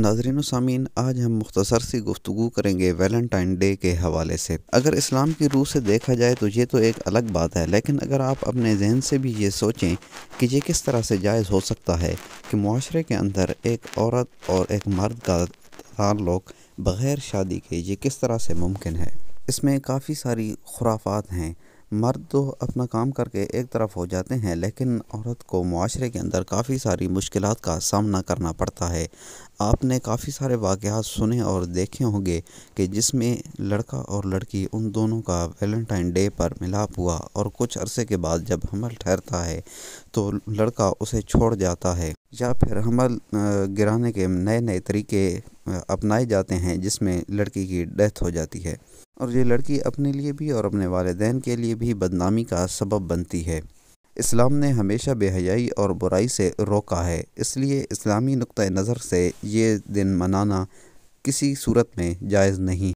नाजरीन सामीन आज हम मुख्तसर सी गुफ्तु करेंगे वैलेंटाइन डे के हवाले से अगर इस्लाम की रूह से देखा जाए तो ये तो एक अलग बात है लेकिन अगर आप अपने जहन से भी ये सोचें कि ये किस तरह से जायज़ हो सकता है कि माशरे के अंदर एक औरत और एक मर्द का ताल्लुक बग़ैर शादी के ये किस तरह से मुमकिन है इसमें काफ़ी सारी खुराफात हैं मर्द तो अपना काम करके एक तरफ हो जाते हैं लेकिन औरत को माशरे के अंदर काफ़ी सारी मुश्किल का सामना करना पड़ता है आपने काफ़ी सारे वाक़ सुने और देखे होंगे कि जिसमें लड़का और लड़की उन दोनों का वैलेंटाइन डे पर मिलाप हुआ और कुछ अरसे के बाद जब हमल ठहरता है तो लड़का उसे छोड़ जाता है या फिर हमल गिराने के नए नए तरीके अपनाए जाते हैं जिसमें लड़की की डेथ हो जाती है और ये लड़की अपने लिए भी और अपने वालदेन के लिए भी बदनामी का सबब बनती है इस्लाम ने हमेशा बेहयाई और बुराई से रोका है इसलिए इस्लामी नुक़ नज़र से ये दिन मनाना किसी सूरत में जायज़ नहीं